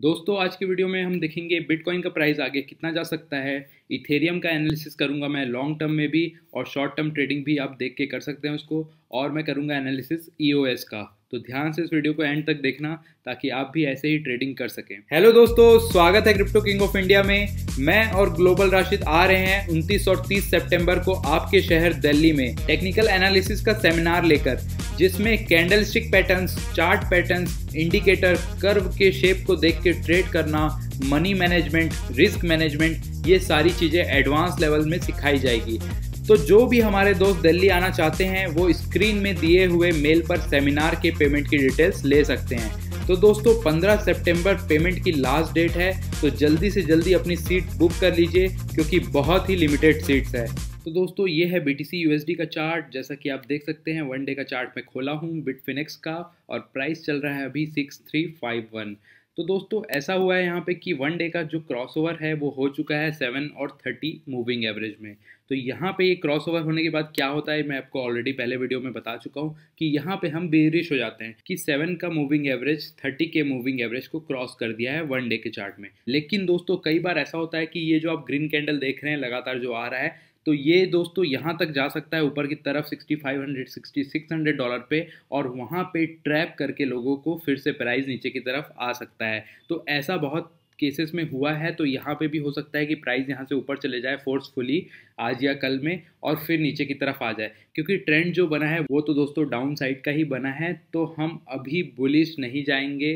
दोस्तों आज की वीडियो में हम देखेंगे बिटकॉइन का प्राइस आगे कितना जा सकता है इथेरियम का एनालिसिस करूंगा मैं लॉन्ग टर्म में भी और शॉर्ट टर्म ट्रेडिंग भी आप देख के कर सकते हैं उसको और मैं करूंगा एनालिसिस ईओएस e का तो ध्यान से इस वीडियो को एंड तक देखना ताकि आप भी ऐसे ही ट्रेडिंग कर सकें हेलो दोस्तों स्वागत है क्रिप्टो किंग ऑफ इंडिया में मैं और ग्लोबल राशिद आ रहे हैं 29 और 30 सितंबर को आपके शहर दिल्ली में टेक्निकल एनालिसिस का सेमिनार लेकर जिसमें candlestick patterns, chart patterns, indicator curve के शेप को देख के ट्रेड करना मनी मैनेजमेंट रिस्क मैनेजमेंट ये सारी चीज़ें एडवांस लेवल में सिखाई जाएगी तो जो भी हमारे दोस्त दिल्ली आना चाहते हैं वो स्क्रीन में दिए हुए मेल पर सेमिनार के पेमेंट की डिटेल्स ले सकते हैं तो दोस्तों 15 सितंबर पेमेंट की लास्ट डेट है तो जल्दी से जल्दी अपनी सीट बुक कर लीजिए क्योंकि बहुत ही लिमिटेड सीट्स है तो दोस्तों ये है बी टी का चार्ट जैसा कि आप देख सकते हैं वन डे का चार्ट मैं खोला हूँ बिटफिनेक्स का और प्राइस चल रहा है अभी सिक्स थ्री फाइव वन तो दोस्तों ऐसा हुआ है यहाँ पे कि वन डे का जो क्रॉसओवर है वो हो चुका है सेवन और थर्टी मूविंग एवरेज में तो यहाँ पे ये क्रॉसओवर होने के बाद क्या होता है मैं आपको ऑलरेडी पहले वीडियो में बता चुका हूँ कि यहाँ पे हम बेरिश हो जाते हैं कि सेवन का मूविंग एवरेज थर्टी के मूविंग एवरेज को क्रॉस कर दिया है वन डे के चार्ट में लेकिन दोस्तों कई बार ऐसा होता है कि ये जो आप ग्रीन कैंडल देख रहे हैं लगातार जो आ रहा है तो ये दोस्तों यहाँ तक जा सकता है ऊपर की तरफ 6500 6600 डॉलर पे और वहाँ पे ट्रैप करके लोगों को फिर से प्राइस नीचे की तरफ आ सकता है तो ऐसा बहुत केसेस में हुआ है तो यहाँ पे भी हो सकता है कि प्राइस यहाँ से ऊपर चले जाए फोर्सफुली आज या कल में और फिर नीचे की तरफ आ जाए क्योंकि ट्रेंड जो बना है वो तो दोस्तों डाउन साइड का ही बना है तो हम अभी बुलिश नहीं जाएंगे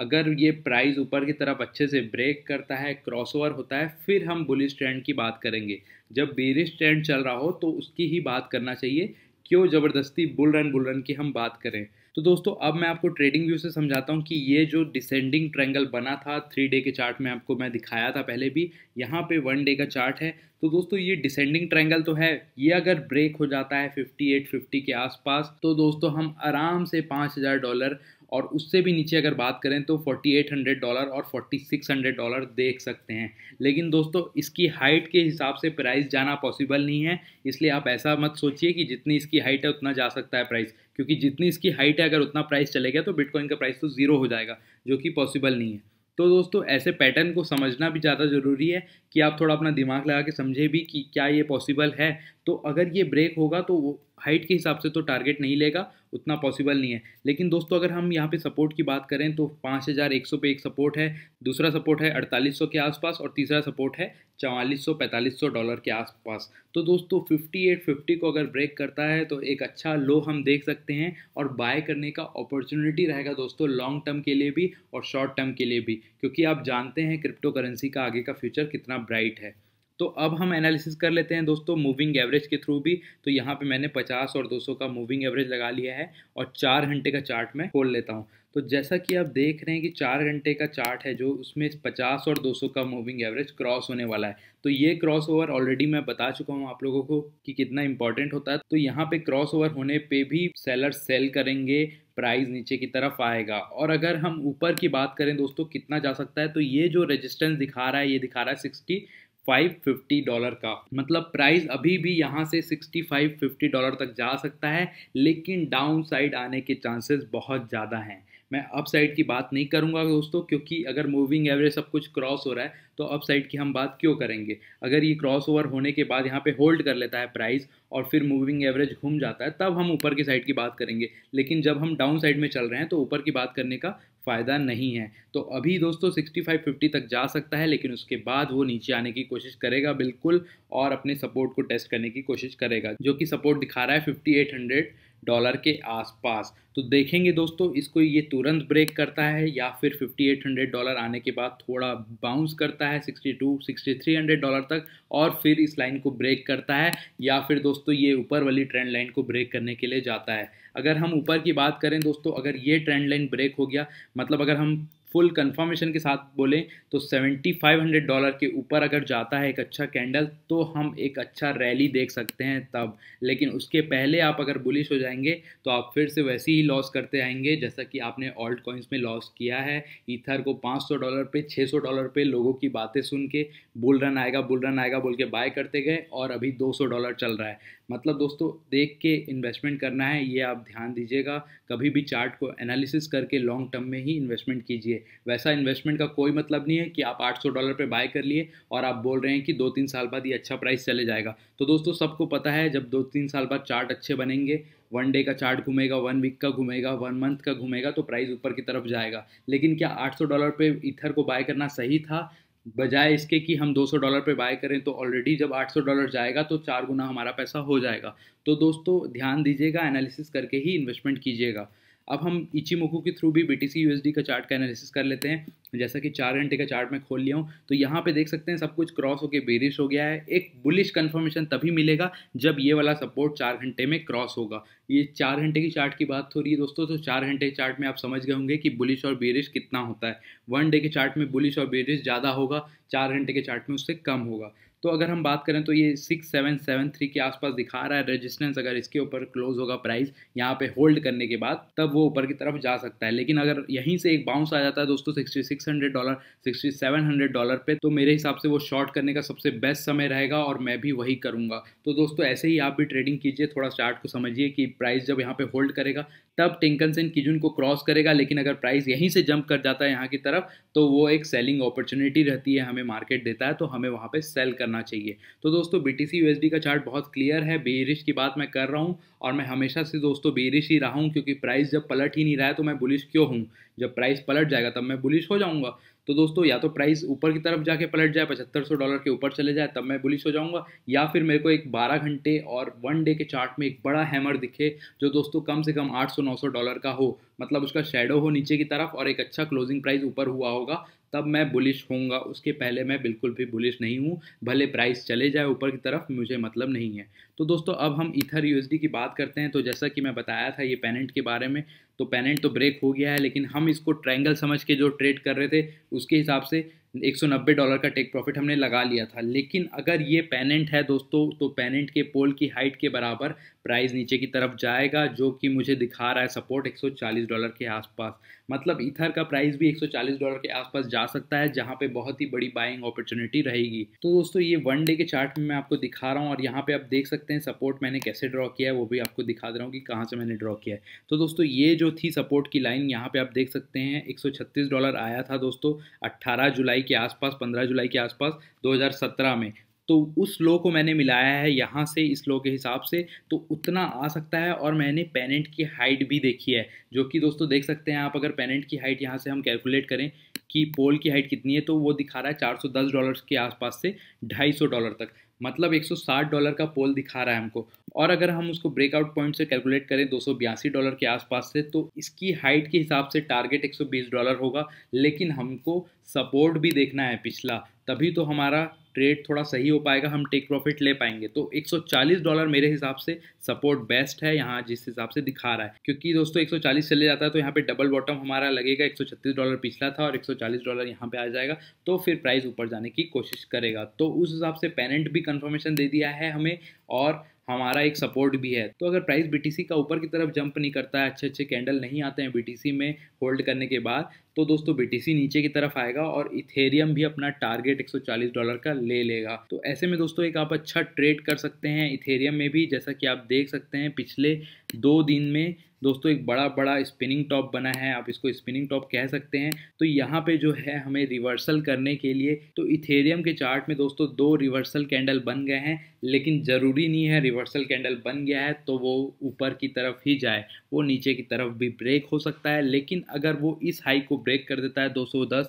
अगर ये प्राइस ऊपर की तरफ अच्छे से ब्रेक करता है क्रॉसओवर होता है फिर हम बुलिस ट्रेंड की बात करेंगे जब बेरिश ट्रेंड चल रहा हो तो उसकी ही बात करना चाहिए क्यों ज़बरदस्ती बुल रन बुल रन की हम बात करें तो दोस्तों अब मैं आपको ट्रेडिंग व्यू से समझाता हूँ कि ये जो डिसेंडिंग ट्रैंगल बना था थ्री डे के चार्ट में आपको मैं दिखाया था पहले भी यहाँ पे वन डे का चार्ट है तो दोस्तों ये डिसेंडिंग ट्रैंगल तो है ये अगर ब्रेक हो जाता है फिफ्टी एट फिफ्टी के आसपास तो दोस्तों हम आराम से हज़ार डॉलर और उससे भी नीचे अगर बात करें तो 4800 डॉलर और 4600 डॉलर देख सकते हैं लेकिन दोस्तों इसकी हाइट के हिसाब से प्राइस जाना पॉसिबल नहीं है इसलिए आप ऐसा मत सोचिए कि जितनी इसकी हाइट है उतना जा सकता है प्राइस क्योंकि जितनी इसकी हाइट है अगर उतना प्राइस चले गया तो बिटकॉइन का प्राइस तो ज़ीरो हो जाएगा जो कि पॉसिबल नहीं है तो दोस्तों ऐसे पैटर्न को समझना भी ज़्यादा ज़रूरी है कि आप थोड़ा अपना दिमाग लगा के समझे भी कि क्या ये पॉसिबल है तो अगर ये ब्रेक होगा तो वो हाइट के हिसाब से तो टारगेट नहीं लेगा उतना पॉसिबल नहीं है लेकिन दोस्तों अगर हम यहाँ पे सपोर्ट की बात करें तो 5100 पे एक सपोर्ट है दूसरा सपोर्ट है 4800 के आसपास और तीसरा सपोर्ट है 4400-4500 डॉलर के आसपास तो दोस्तों 5850 को अगर ब्रेक करता है तो एक अच्छा लो हम देख सकते हैं और बाय करने का अपॉर्चुनिटी रहेगा दोस्तों लॉन्ग टर्म के लिए भी और शॉर्ट टर्म के लिए भी क्योंकि आप जानते हैं क्रिप्टो करेंसी का आगे का फ्यूचर कितना ब्राइट है तो अब हम एनालिसिस कर लेते हैं दोस्तों मूविंग एवरेज के थ्रू भी तो यहाँ पे मैंने 50 और 200 का मूविंग एवरेज लगा लिया है और चार घंटे का चार्ट मैं खोल लेता हूँ तो जैसा कि आप देख रहे हैं कि चार घंटे का चार्ट है जो उसमें 50 और 200 का मूविंग एवरेज क्रॉस होने वाला है तो ये क्रॉस ओवर ऑलरेडी मैं बता चुका हूँ आप लोगों को कि कितना इंपॉर्टेंट होता है तो यहाँ पे क्रॉस ओवर होने पे भी सेलर सेल करेंगे प्राइस नीचे की तरफ आएगा और अगर हम ऊपर की बात करें दोस्तों कितना जा सकता है तो ये जो रेजिस्टेंस दिखा रहा है ये दिखा रहा है सिक्सटी 550 डॉलर का मतलब प्राइस अभी भी यहाँ से 6550 डॉलर तक जा सकता है लेकिन डाउन साइड आने के चांसेस बहुत ज़्यादा हैं मैं अप साइड की बात नहीं करूंगा दोस्तों क्योंकि अगर मूविंग एवरेज सब कुछ क्रॉस हो रहा है तो अप साइड की हम बात क्यों करेंगे अगर ये क्रॉस ओवर होने के बाद यहाँ पे होल्ड कर लेता है प्राइस और फिर मूविंग एवरेज घूम जाता है तब हम ऊपर की साइड की बात करेंगे लेकिन जब हम डाउन साइड में चल रहे हैं तो ऊपर की बात करने का फ़ायदा नहीं है तो अभी दोस्तों फाइव फिफ्टी तक जा सकता है लेकिन उसके बाद वो नीचे आने की कोशिश करेगा बिल्कुल और अपने सपोर्ट को टेस्ट करने की कोशिश करेगा जो कि सपोर्ट दिखा रहा है 5800 डॉलर के आसपास तो देखेंगे दोस्तों इसको ये तुरंत ब्रेक करता है या फिर 5800 डॉलर आने के बाद थोड़ा बाउंस करता है 62 6300 डॉलर तक और फिर इस लाइन को ब्रेक करता है या फिर दोस्तों ये ऊपर वाली ट्रेंड लाइन को ब्रेक करने के लिए जाता है अगर हम ऊपर की बात करें दोस्तों अगर ये ट्रेंड लाइन ब्रेक हो गया मतलब अगर हम फुल कंफर्मेशन के साथ बोलें तो 7500 डॉलर के ऊपर अगर जाता है एक अच्छा कैंडल तो हम एक अच्छा रैली देख सकते हैं तब लेकिन उसके पहले आप अगर बुलिश हो जाएंगे तो आप फिर से वैसे ही लॉस करते आएंगे जैसा कि आपने ऑल्ट कॉइन्स में लॉस किया है ईथर को 500 डॉलर पे 600 डॉलर पे लोगों की बातें सुन के बुल रन आएगा बुल रन आएगा बोल के बाय करते गए और अभी दो डॉलर चल रहा है मतलब दोस्तों देख के इन्वेस्टमेंट करना है ये आप ध्यान दीजिएगा कभी भी चार्ट को एनालिसिस करके लॉन्ग टर्म में ही इन्वेस्टमेंट कीजिए वैसा इन्वेस्टमेंट का कोई मतलब नहीं है कि आप 800 डॉलर पे बाय कर लिए और आप बोल रहे हैं कि दो तीन साल बाद ये अच्छा प्राइस चले जाएगा तो दोस्तों सबको पता है जब दो तीन साल बाद चार्ट अच्छे बनेंगे वन डे का चार्ट घूमेगा वन वीक का घूमेगा वन मंथ का घूमेगा तो प्राइस ऊपर की तरफ जाएगा लेकिन क्या 800 डॉलर पे इथर को बाय करना सही था बजाय इसके कि हम 200 डॉलर पे बाय करें तो ऑलरेडी जब 800 डॉलर जाएगा तो चार गुना हमारा पैसा हो जाएगा तो दोस्तों ध्यान दीजिएगा एनालिसिस करके ही इन्वेस्टमेंट कीजिएगा अब हम मोकू के थ्रू भी बी टी सी का चार्ट का एनालिसिस कर लेते हैं जैसा कि चार घंटे का चार्ट मैं खोल लिया हूँ तो यहाँ पे देख सकते हैं सब कुछ क्रॉस होकर बेरिश हो गया है एक बुलिश कन्फर्मेशन तभी मिलेगा जब ये वाला सपोर्ट चार घंटे में क्रॉस होगा ये चार घंटे की चार्ट की बात हो रही है दोस्तों तो चार घंटे के चार्ट में आप समझ गए होंगे कि बुलिश और बेरिश कितना होता है वन डे के चार्ट में बुलिश और बेरिश ज़्यादा होगा चार घंटे के चार्ट में उससे कम होगा तो अगर हम बात करें तो ये सिक्स सेवन सेवन थ्री के आसपास दिखा रहा है रेजिस्टेंस अगर इसके ऊपर क्लोज होगा प्राइस यहाँ पे होल्ड करने के बाद तब वो ऊपर की तरफ जा सकता है लेकिन अगर यहीं से एक बाउंस आ जाता है दोस्तों sixty six hundred dollar sixty seven hundred dollar पे तो मेरे हिसाब से वो शॉर्ट करने का सबसे बेस्ट समय रहेगा और मैं भी वही करूँगा तो दोस्तों ऐसे ही आप भी ट्रेडिंग कीजिए थोड़ा चार्ट को समझिए कि प्राइस जब यहाँ पे होल्ड करेगा तब टिंकनसन किजुन को क्रॉस करेगा लेकिन अगर प्राइस यहीं से जंप कर जाता है यहाँ की तरफ तो वो एक सेलिंग अपॉर्चुनिटी रहती है हमें मार्केट देता है तो हमें वहाँ पे सेल करना चाहिए तो दोस्तों बी टी का चार्ट बहुत क्लियर है बेरिश की बात मैं कर रहा हूँ और मैं हमेशा से दोस्तों बेरिश ही रहा हूँ क्योंकि प्राइस जब पलट ही नहीं रहा है तो मैं बुलिश क्यों हूँ जब प्राइस पलट जाएगा तब मैं बुलिश हो जाऊँगा तो दोस्तों या तो प्राइस ऊपर की तरफ जाके पलट जाए पचहत्तर सौ डॉलर के ऊपर चले जाए तब मैं बुलिश हो जाऊंगा या फिर मेरे को एक बारह घंटे और वन डे के चार्ट में एक बड़ा हैमर दिखे जो दोस्तों कम से कम आठ सौ नौ सौ डॉलर का हो मतलब उसका शेडो हो नीचे की तरफ और एक अच्छा क्लोजिंग प्राइस ऊपर हुआ होगा तब मैं बुलिश होऊंगा उसके पहले मैं बिल्कुल भी बुलिश नहीं हूँ भले प्राइस चले जाए ऊपर की तरफ मुझे मतलब नहीं है तो दोस्तों अब हम इथर यूएसडी की बात करते हैं तो जैसा कि मैं बताया था ये पेनेंट के बारे में तो पेनेंट तो ब्रेक हो गया है लेकिन हम इसको ट्रैंगल समझ के जो ट्रेड कर रहे थे उसके हिसाब से 190 डॉलर का टेक प्रॉफिट हमने लगा लिया था लेकिन अगर ये पेनेंट है दोस्तों तो पेनेंट के पोल की हाइट के बराबर प्राइस नीचे की तरफ जाएगा जो कि मुझे दिखा रहा है सपोर्ट 140 डॉलर के आसपास मतलब इथर का प्राइस भी 140 डॉलर के आसपास जा सकता है जहां पे बहुत ही बड़ी बाइंग अपॉर्चुनिटी रहेगी तो दोस्तों ये वन डे के चार्ट में मैं आपको दिखा रहा हूँ और यहाँ पे आप देख सकते हैं सपोर्ट मैंने कैसे ड्रॉ किया है वो भी आपको दिखा दे रहा हूँ कि कहाँ से मैंने ड्रॉ किया है तो दोस्तों ये जो थी सपोर्ट की लाइन यहाँ पर आप देख सकते हैं एक डॉलर आया था दोस्तों अट्ठारह जुलाई के आसपास पंद्रह जुलाई के आसपास दो में तो उस लो को मैंने मिलाया है यहाँ से इस लो के हिसाब से तो उतना आ सकता है और मैंने पेनेंट की हाइट भी देखी है जो कि दोस्तों देख सकते हैं आप अगर पेनेंट की हाइट यहाँ से हम कैलकुलेट करें कि पोल की हाइट कितनी है तो वो दिखा रहा है दस डॉलर्स के आसपास से सौ डॉलर तक मतलब 160 डॉलर का पोल दिखा रहा है हमको और अगर हम उसको ब्रेकआउट पॉइंट से कैलकुलेट करें दो डॉलर के आसपास से तो इसकी हाइट के हिसाब से टारगेट 120 डॉलर होगा लेकिन हमको सपोर्ट भी देखना है पिछला तभी तो हमारा ट्रेड थोड़ा सही हो पाएगा हम टेक प्रॉफिट ले पाएंगे तो 140 डॉलर मेरे हिसाब से सपोर्ट बेस्ट है यहाँ जिस हिसाब से दिखा रहा है क्योंकि दोस्तों 140 चले जाता है तो यहाँ पे डबल बॉटम हमारा लगेगा 136 डॉलर पिछला था और 140 डॉलर यहाँ पे आ जाएगा तो फिर प्राइस ऊपर जाने की कोशिश करेगा तो उस हिसाब से पेरेंट भी कन्फर्मेशन दे दिया है हमें और हमारा एक सपोर्ट भी है तो अगर प्राइस बीटीसी का ऊपर की तरफ जंप नहीं करता है अच्छे अच्छे कैंडल नहीं आते हैं बीटीसी में होल्ड करने के बाद तो दोस्तों बीटीसी नीचे की तरफ आएगा और इथेरियम भी अपना टारगेट 140 डॉलर का ले लेगा तो ऐसे में दोस्तों एक आप अच्छा ट्रेड कर सकते हैं इथेरियम में भी जैसा कि आप देख सकते हैं पिछले दो दिन में दोस्तों एक बड़ा बड़ा स्पिनिंग टॉप बना है आप इसको स्पिनिंग टॉप कह सकते हैं तो यहाँ पे जो है हमें रिवर्सल करने के लिए तो इथेरियम के चार्ट में दोस्तों दो रिवर्सल कैंडल बन गए हैं लेकिन ज़रूरी नहीं है रिवर्सल कैंडल बन गया है तो वो ऊपर की तरफ ही जाए वो नीचे की तरफ भी ब्रेक हो सकता है लेकिन अगर वो इस हाई को ब्रेक कर देता है दो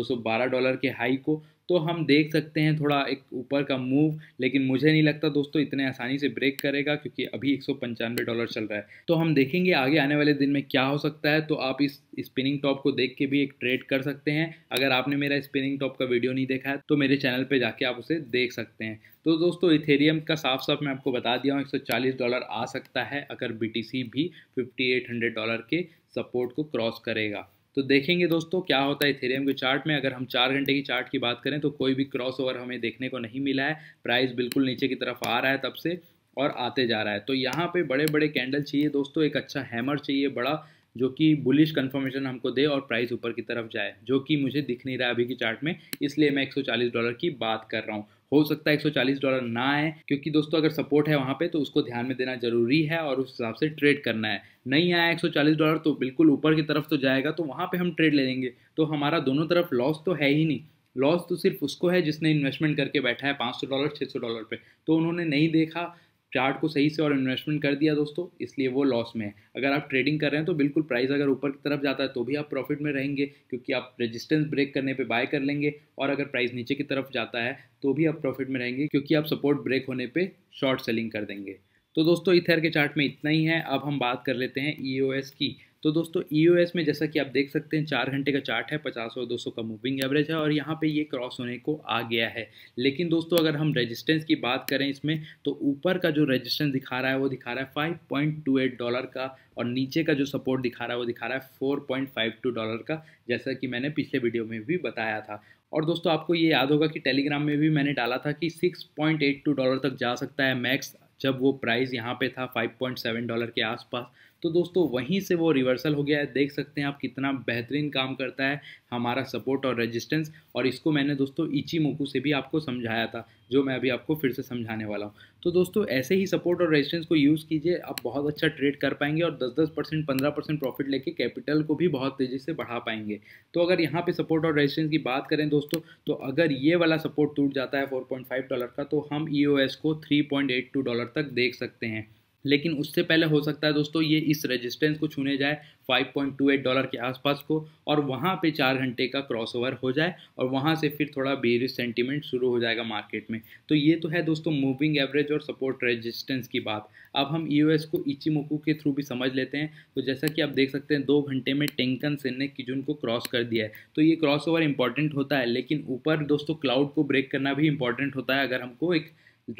212 डॉलर के हाई को तो हम देख सकते हैं थोड़ा एक ऊपर का मूव लेकिन मुझे नहीं लगता दोस्तों इतने आसानी से ब्रेक करेगा क्योंकि अभी एक डॉलर चल रहा है तो हम देखेंगे आगे आने वाले दिन में क्या हो सकता है तो आप इस स्पिनिंग टॉप को देख के भी एक ट्रेड कर सकते हैं अगर आपने मेरा स्पिनिंग टॉप का वीडियो नहीं देखा है तो मेरे चैनल पर जाके आप उसे देख सकते हैं तो दोस्तों इथेरियम का साफ साफ मैं आपको बता दिया हूँ एक डॉलर आ सकता है अगर बी भी फिफ्टी डॉलर के सपोर्ट को क्रॉस करेगा तो देखेंगे दोस्तों क्या होता है इथेरियम के चार्ट में अगर हम चार घंटे की चार्ट की बात करें तो कोई भी क्रॉस ओवर हमें देखने को नहीं मिला है प्राइस बिल्कुल नीचे की तरफ आ रहा है तब से और आते जा रहा है तो यहाँ पे बड़े बड़े कैंडल चाहिए दोस्तों एक अच्छा हैमर चाहिए बड़ा जो कि बुलिश कंफर्मेशन हमको दे और प्राइस ऊपर की तरफ जाए जो कि मुझे दिख नहीं रहा है अभी की चार्ट में इसलिए मैं 140 डॉलर की बात कर रहा हूँ हो सकता है एक डॉलर ना आए क्योंकि दोस्तों अगर सपोर्ट है वहाँ पे तो उसको ध्यान में देना जरूरी है और उस हिसाब से ट्रेड करना है नहीं आया एक डॉलर तो बिल्कुल ऊपर की तरफ तो जाएगा तो वहाँ पर हम ट्रेड ले लेंगे तो हमारा दोनों तरफ लॉस तो है ही नहीं लॉस तो सिर्फ उसको है जिसने इन्वेस्टमेंट करके बैठा है पाँच डॉलर छः डॉलर पर तो उन्होंने नहीं देखा चार्ट को सही से और इन्वेस्टमेंट कर दिया दोस्तों इसलिए वो लॉस में है अगर आप ट्रेडिंग कर रहे हैं तो बिल्कुल प्राइस अगर ऊपर की तरफ जाता है तो भी आप प्रॉफिट में रहेंगे क्योंकि आप रेजिस्टेंस ब्रेक करने पे बाय कर लेंगे और अगर प्राइस नीचे की तरफ जाता है तो भी आप प्रॉफिट में रहेंगे क्योंकि आप सपोर्ट ब्रेक होने पर शॉर्ट सेलिंग कर देंगे तो दोस्तों इथर के चार्ट में इतना ही है अब हम बात कर लेते हैं ई e की तो दोस्तों ई e में जैसा कि आप देख सकते हैं चार घंटे का चार्ट है पचास और सौ का मूविंग एवरेज है और यहाँ पे ये क्रॉस होने को आ गया है लेकिन दोस्तों अगर हम रेजिस्टेंस की बात करें इसमें तो ऊपर का जो रेजिस्टेंस दिखा रहा है वो दिखा रहा है five point two eight dollar का और नीचे का जो सपोर्ट दिखा रहा है वो दिखा रहा है four point five two dollar का जैसा कि मैंने पिछले वीडियो में भी बताया था और दोस्तों आपको ये याद होगा कि टेलीग्राम में भी मैंने डाला था कि 6.82 डॉलर तक जा सकता है मैक्स जब वो प्राइस यहाँ पे था 5.7 डॉलर के आसपास तो दोस्तों वहीं से वो रिवर्सल हो गया है देख सकते हैं आप कितना बेहतरीन काम करता है हमारा सपोर्ट और रेजिस्टेंस और इसको मैंने दोस्तों इची मोकू से भी आपको समझाया था जो मैं अभी आपको फिर से समझाने वाला हूँ तो दोस्तों ऐसे ही सपोर्ट और रेजिस्टेंस को यूज़ कीजिए आप बहुत अच्छा ट्रेड कर पाएंगे और 10-10 परसेंट पंद्रह परसेंट प्रॉफिट लेके कैपिटल को भी बहुत तेज़ी से बढ़ा पाएंगे तो अगर यहाँ पे सपोर्ट और रेजिस्टेंस की बात करें दोस्तों तो अगर ये वाला सपोर्ट टूट जाता है फोर डॉलर का तो हम ई e को थ्री डॉलर तक देख सकते हैं लेकिन उससे पहले हो सकता है दोस्तों ये इस रेजिस्टेंस को छूने जाए 5.28 डॉलर के आसपास को और वहाँ पे चार घंटे का क्रॉसओवर हो जाए और वहाँ से फिर थोड़ा बेरिस सेंटीमेंट शुरू हो जाएगा मार्केट में तो ये तो है दोस्तों मूविंग एवरेज और सपोर्ट रेजिस्टेंस की बात अब हम ई e को इचिमोकू के थ्रू भी समझ लेते हैं तो जैसा कि आप देख सकते हैं दो घंटे में टेंकन सेन ने किजुन को क्रॉस कर दिया है तो ये क्रॉस ओवर होता है लेकिन ऊपर दोस्तों क्लाउड को ब्रेक करना भी इंपॉर्टेंट होता है अगर हमको एक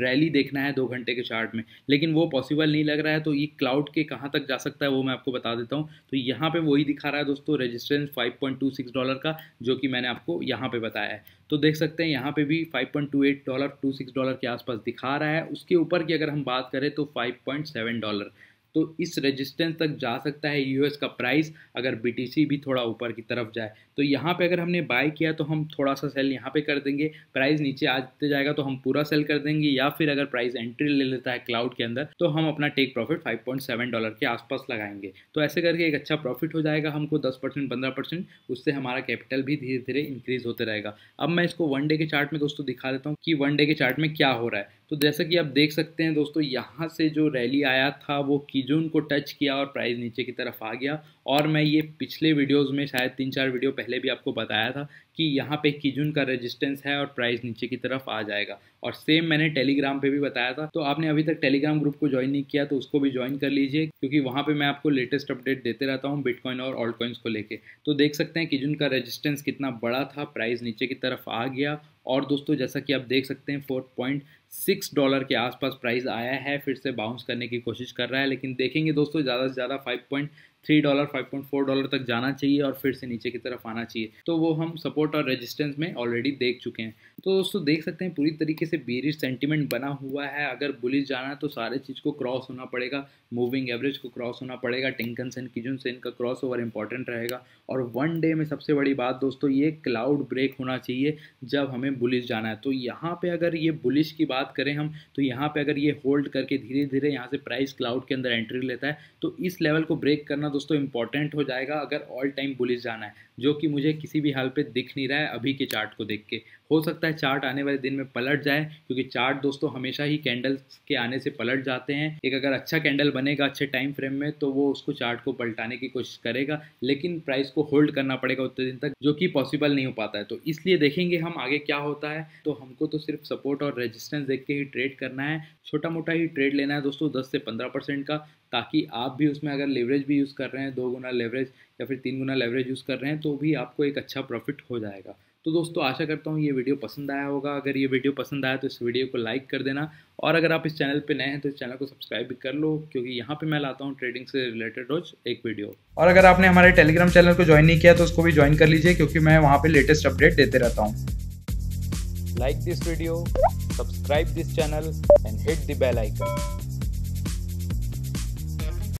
रैली देखना है दो घंटे के चार्ट में लेकिन वो पॉसिबल नहीं लग रहा है तो ये क्लाउड के कहाँ तक जा सकता है वो मैं आपको बता देता हूँ तो यहाँ पे वही दिखा रहा है दोस्तों रेजिस्टेंस 5.26 डॉलर का जो कि मैंने आपको यहाँ पे बताया है तो देख सकते हैं यहाँ पे भी 5.28 डॉलर 26 डॉलर के आसपास दिखा रहा है उसके ऊपर की अगर हम बात करें तो फाइव डॉलर तो इस रेजिस्टेंस तक जा सकता है यूएस का प्राइस अगर बीटीसी भी थोड़ा ऊपर की तरफ जाए तो यहाँ पे अगर हमने बाय किया तो हम थोड़ा सा सेल यहाँ पे कर देंगे प्राइस नीचे आते जाएगा तो हम पूरा सेल कर देंगे या फिर अगर प्राइस एंट्री ले लेता है क्लाउड के अंदर तो हम अपना टेक प्रॉफिट 5.7 डॉलर के आसपास लगाएंगे तो ऐसे करके एक अच्छा प्रॉफिट हो जाएगा हमको 10 परसेंट पंद्रह उससे हमारा कैपिटल भी धीरे धीरे इंक्रीज होते रहेगा अब मैं इसको वन डे के चार्ट में दोस्तों दिखा देता हूँ कि वन डे के चार्ट में क्या हो रहा है तो जैसा कि आप देख सकते हैं दोस्तों यहाँ से जो रैली आया था वो कीजून को टच किया और प्राइस नीचे की तरफ आ गया और मैं ये पिछले वीडियोस में शायद तीन चार वीडियो पहले भी आपको बताया था कि यहाँ पे कीजून का रेजिस्टेंस है और प्राइस नीचे की तरफ आ जाएगा और सेम मैंने टेलीग्राम पे भी बताया था तो आपने अभी तक टेलीग्राम ग्रुप को ज्वाइन नहीं किया तो उसको भी ज्वाइन कर लीजिए क्योंकि वहाँ पर मैं आपको लेटेस्ट अपडेट देते रहता हूँ बिटकॉइन और ऑल्ट कॉइन्स को लेकर तो देख सकते हैं किजुन का रजिस्टेंस कितना बड़ा था प्राइस नीचे की तरफ आ गया और दोस्तों जैसा कि आप देख सकते हैं फोर पॉइंट सिक्स डॉलर के आसपास प्राइस आया है फिर से बाउंस करने की कोशिश कर रहा है लेकिन देखेंगे दोस्तों ज़्यादा से ज़्यादा five point three dollar five point four dollar तक जाना चाहिए और फिर से नीचे की तरफ आना चाहिए तो वो हम सपोर्ट और रेजिस्टेंस में ऑलरेडी देख चुके हैं तो दोस्तों देख सकते हैं पूरी तरीके से बेरिश सेंटीमेंट बना हुआ है अगर बुलिस जाना है तो सारे चीज़ को क्रॉस होना पड़ेगा मूविंग एवरेज को क्रॉस होना पड़ेगा टिंकन सेन किजुन सेन का क्रॉस ओवर इंपॉर्टेंट रहेगा और वन डे में सबसे बड़ी बात दोस्तों ये क्लाउड ब्रेक होना चाहिए जब हमें बुलिस जाना है तो यहाँ पर अगर ये बुलिस की बात करें हम तो यहाँ पर अगर ये होल्ड करके धीरे धीरे यहाँ से प्राइस क्लाउड के अंदर एंट्री लेता है तो इस लेवल को ब्रेक करना दोस्तों इंपॉर्टेंट हो जाएगा अगर ऑल टाइम बुलिस जाना है जो कि मुझे किसी भी हाल पर दिख नहीं रहा है अभी के चार्ट को देख के हो सकता है है चार्ट आने वाले दिन में पलट जाए क्योंकि चार्ट दोस्तों हमेशा ही कैंडल्स के आने से पलट जाते हैं एक अगर अच्छा कैंडल बनेगा अच्छे टाइम फ्रेम में तो वो उसको चार्ट को पलटाने की कोशिश करेगा लेकिन प्राइस को होल्ड करना पड़ेगा उतने दिन तक जो कि पॉसिबल नहीं हो पाता है तो इसलिए देखेंगे हम आगे क्या होता है तो हमको तो सिर्फ सपोर्ट और रेजिस्टेंस देख के ही ट्रेड करना है छोटा मोटा ही ट्रेड लेना है दोस्तों दस से पंद्रह का ताकि आप भी उसमें अगर लेवरेज भी यूज़ कर रहे हैं दो गुना लेवरेज या फिर तीन गुना लेवरेज यूज़ कर रहे हैं तो भी आपको एक अच्छा प्रॉफिट हो जाएगा तो दोस्तों आशा करता हूँ ये वीडियो पसंद आया होगा अगर ये वीडियो पसंद आया तो इस वीडियो को लाइक कर देना और अगर आप इस चैनल पे नए हैं तो इस चैनल को सब्सक्राइब भी कर लो क्योंकि यहाँ पे मैं लाता हूँ ट्रेडिंग से रिलेटेड रोज एक वीडियो और अगर आपने हमारे टेलीग्राम चैनल को ज्वाइन नहीं किया तो उसको भी ज्वाइन कर लीजिए क्योंकि मैं वहाँ पे लेटेस्ट अपडेट देते रहता हूँ like this video subscribe this channel and hit the bell icon